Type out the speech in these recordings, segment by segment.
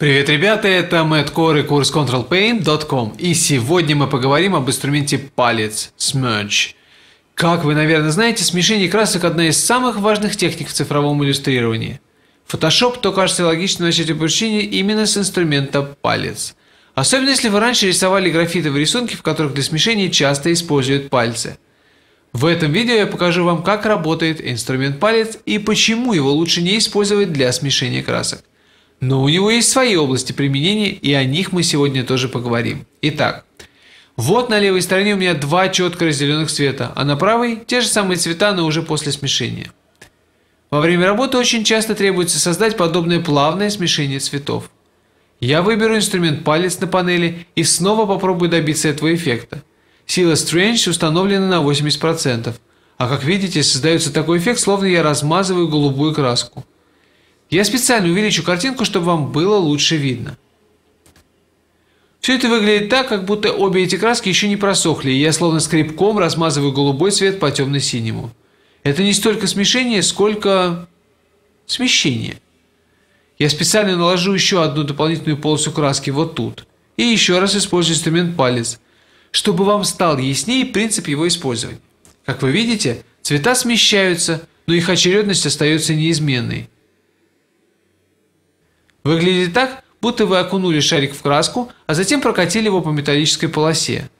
Привет, ребята, это Мэтт Кор и курс ControlPaint.com и сегодня мы поговорим об инструменте палец Smudge. Как вы, наверное, знаете, смешение красок – одна из самых важных техник в цифровом иллюстрировании. Photoshop, то кажется логично начать обучение именно с инструмента палец. Особенно если вы раньше рисовали графитовые рисунки, в которых для смешения часто используют пальцы. В этом видео я покажу вам, как работает инструмент палец и почему его лучше не использовать для смешения красок. Но у него есть свои области применения, и о них мы сегодня тоже поговорим. Итак, вот на левой стороне у меня два четко разделенных цвета, а на правой те же самые цвета, но уже после смешения. Во время работы очень часто требуется создать подобное плавное смешение цветов. Я выберу инструмент палец на панели и снова попробую добиться этого эффекта. Сила Strange установлена на 80%, а как видите создается такой эффект, словно я размазываю голубую краску. Я специально увеличу картинку, чтобы вам было лучше видно. Все это выглядит так, как будто обе эти краски еще не просохли, и я словно скребком размазываю голубой цвет по темно-синему. Это не столько смешение, сколько... смещение. Я специально наложу еще одну дополнительную полосу краски вот тут. И еще раз использую инструмент палец, чтобы вам стал яснее принцип его использования. Как вы видите, цвета смещаются, но их очередность остается неизменной. Выглядит так, будто вы окунули шарик в краску, а затем прокатили его по металлической полосе.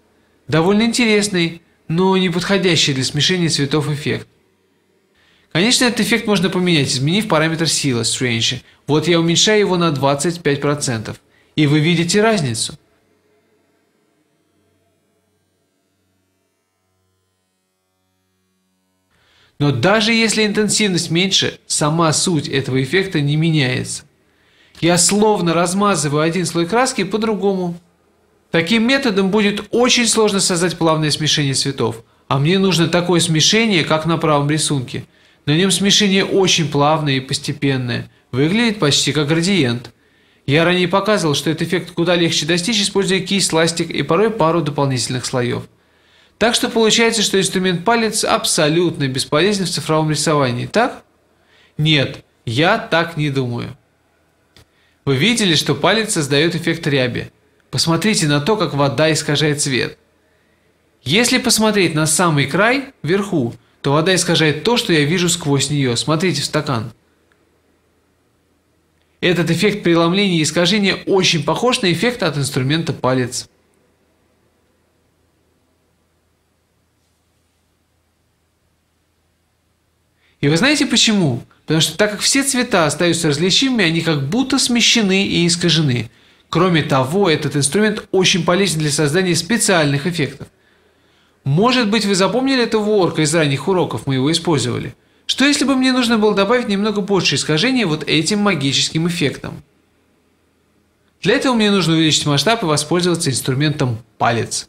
Довольно интересный, но не подходящий для смешения цветов эффект. Конечно, этот эффект можно поменять, изменив параметр силы Strange. Вот я уменьшаю его на 25%. И вы видите разницу. Но даже если интенсивность меньше, сама суть этого эффекта не меняется я словно размазываю один слой краски по-другому. Таким методом будет очень сложно создать плавное смешение цветов. А мне нужно такое смешение, как на правом рисунке. На нем смешение очень плавное и постепенное. Выглядит почти как градиент. Я ранее показывал, что этот эффект куда легче достичь, используя кисть, ластик и порой пару дополнительных слоев. Так что получается, что инструмент палец абсолютно бесполезен в цифровом рисовании, так? Нет, я так не думаю. Вы видели, что палец создает эффект ряби. Посмотрите на то, как вода искажает цвет. Если посмотреть на самый край, вверху, то вода искажает то, что я вижу сквозь нее. Смотрите в стакан. Этот эффект преломления и искажения очень похож на эффект от инструмента палец. И вы знаете почему? Потому что так как все цвета остаются различимыми, они как будто смещены и искажены. Кроме того, этот инструмент очень полезен для создания специальных эффектов. Может быть, вы запомнили этого орка из ранних уроков, мы его использовали. Что если бы мне нужно было добавить немного больше искажения вот этим магическим эффектом? Для этого мне нужно увеличить масштаб и воспользоваться инструментом палец.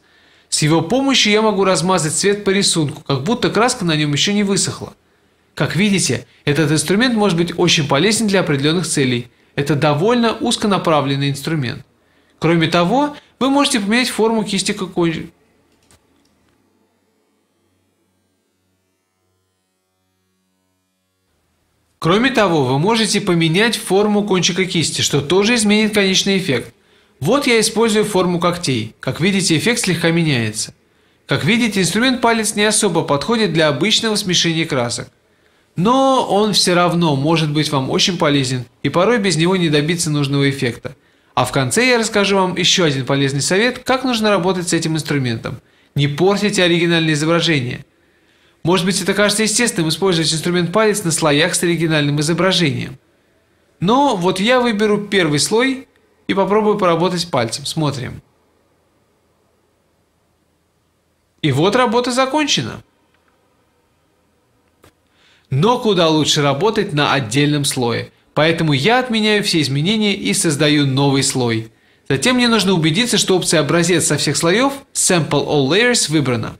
С его помощью я могу размазать цвет по рисунку, как будто краска на нем еще не высохла. Как видите, этот инструмент может быть очень полезен для определенных целей. Это довольно узконаправленный инструмент. Кроме того, вы можете поменять форму кисти какой Кроме того, вы можете поменять форму кончика кисти, что тоже изменит конечный эффект. Вот я использую форму когтей. Как видите, эффект слегка меняется. Как видите, инструмент палец не особо подходит для обычного смешения красок. Но он все равно может быть вам очень полезен, и порой без него не добиться нужного эффекта. А в конце я расскажу вам еще один полезный совет, как нужно работать с этим инструментом. Не портите оригинальное изображение. Может быть это кажется естественным использовать инструмент палец на слоях с оригинальным изображением. Но вот я выберу первый слой и попробую поработать пальцем. Смотрим. И вот работа закончена но куда лучше работать на отдельном слое. Поэтому я отменяю все изменения и создаю новый слой. Затем мне нужно убедиться, что опция образец со всех слоев Sample All Layers выбрана.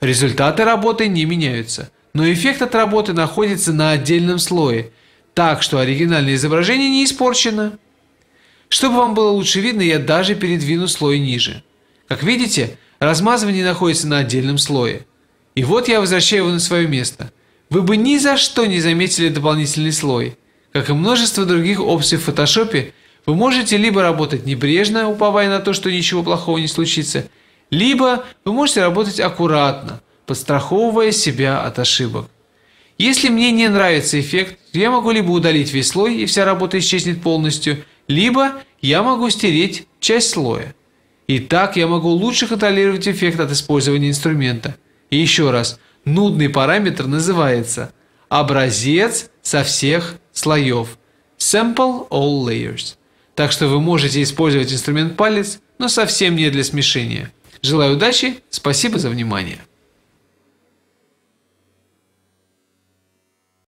Результаты работы не меняются, но эффект от работы находится на отдельном слое, так что оригинальное изображение не испорчено. Чтобы вам было лучше видно, я даже передвину слой ниже. Как видите, размазывание находится на отдельном слое. И вот я возвращаю его на свое место – вы бы ни за что не заметили дополнительный слой. Как и множество других опций в фотошопе, вы можете либо работать небрежно, уповая на то, что ничего плохого не случится, либо вы можете работать аккуратно, подстраховывая себя от ошибок. Если мне не нравится эффект, то я могу либо удалить весь слой и вся работа исчезнет полностью, либо я могу стереть часть слоя. И так я могу лучше контролировать эффект от использования инструмента. И еще раз – Нудный параметр называется «образец со всех слоев» – Sample All Layers. Так что вы можете использовать инструмент палец, но совсем не для смешения. Желаю удачи, спасибо за внимание.